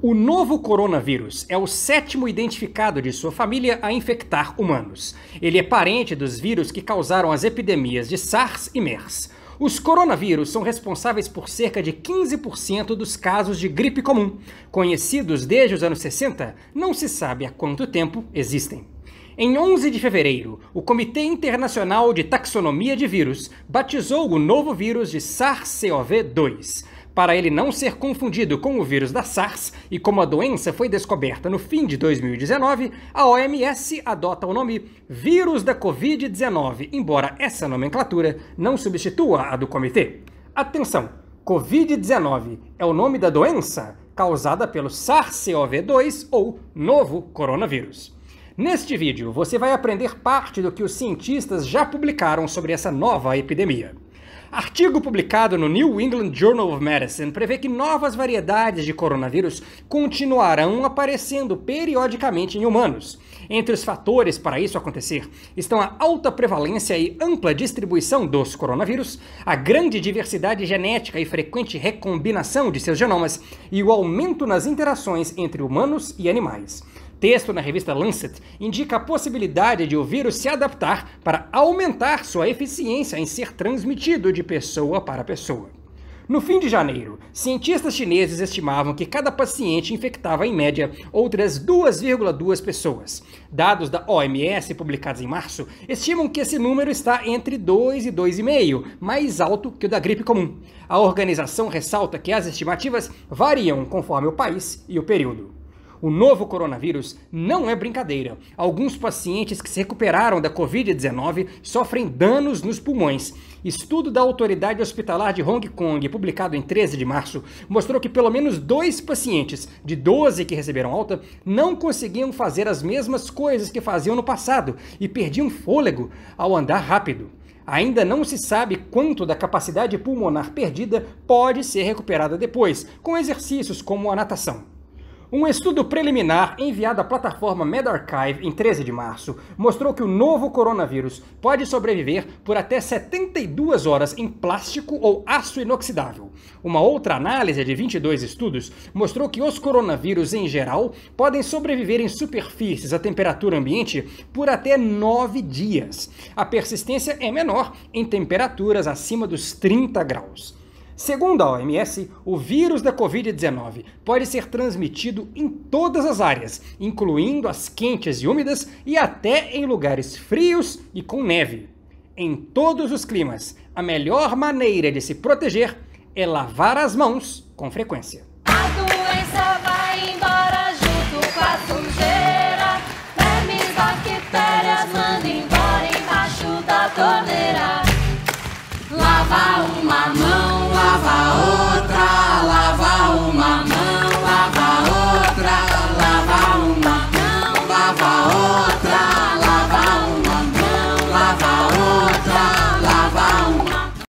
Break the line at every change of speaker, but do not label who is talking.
O novo coronavírus é o sétimo identificado de sua família a infectar humanos. Ele é parente dos vírus que causaram as epidemias de SARS e MERS. Os coronavírus são responsáveis por cerca de 15% dos casos de gripe comum. Conhecidos desde os anos 60, não se sabe há quanto tempo existem. Em 11 de fevereiro, o Comitê Internacional de Taxonomia de Vírus batizou o novo vírus de SARS-CoV-2. Para ele não ser confundido com o vírus da SARS e como a doença foi descoberta no fim de 2019, a OMS adota o nome Vírus da Covid-19, embora essa nomenclatura não substitua a do comitê. Atenção! Covid-19 é o nome da doença causada pelo SARS-CoV-2 ou novo coronavírus. Neste vídeo, você vai aprender parte do que os cientistas já publicaram sobre essa nova epidemia. Artigo publicado no New England Journal of Medicine prevê que novas variedades de coronavírus continuarão aparecendo periodicamente em humanos. Entre os fatores para isso acontecer estão a alta prevalência e ampla distribuição dos coronavírus, a grande diversidade genética e frequente recombinação de seus genomas e o aumento nas interações entre humanos e animais texto na revista Lancet indica a possibilidade de o vírus se adaptar para aumentar sua eficiência em ser transmitido de pessoa para pessoa. No fim de janeiro, cientistas chineses estimavam que cada paciente infectava, em média, outras 2,2 pessoas. Dados da OMS, publicados em março, estimam que esse número está entre 2 e 2,5, mais alto que o da gripe comum. A organização ressalta que as estimativas variam conforme o país e o período. O novo coronavírus não é brincadeira. Alguns pacientes que se recuperaram da Covid-19 sofrem danos nos pulmões. Estudo da Autoridade Hospitalar de Hong Kong, publicado em 13 de março, mostrou que pelo menos dois pacientes de 12 que receberam alta não conseguiam fazer as mesmas coisas que faziam no passado e perdiam fôlego ao andar rápido. Ainda não se sabe quanto da capacidade pulmonar perdida pode ser recuperada depois, com exercícios como a natação. Um estudo preliminar enviado à plataforma MedArchive em 13 de março mostrou que o novo coronavírus pode sobreviver por até 72 horas em plástico ou aço inoxidável. Uma outra análise de 22 estudos mostrou que os coronavírus em geral podem sobreviver em superfícies à temperatura ambiente por até 9 dias. A persistência é menor em temperaturas acima dos 30 graus. Segundo a OMS, o vírus da Covid-19 pode ser transmitido em todas as áreas, incluindo as quentes e úmidas e até em lugares frios e com neve. Em todos os climas, a melhor maneira de se proteger é lavar as mãos com frequência.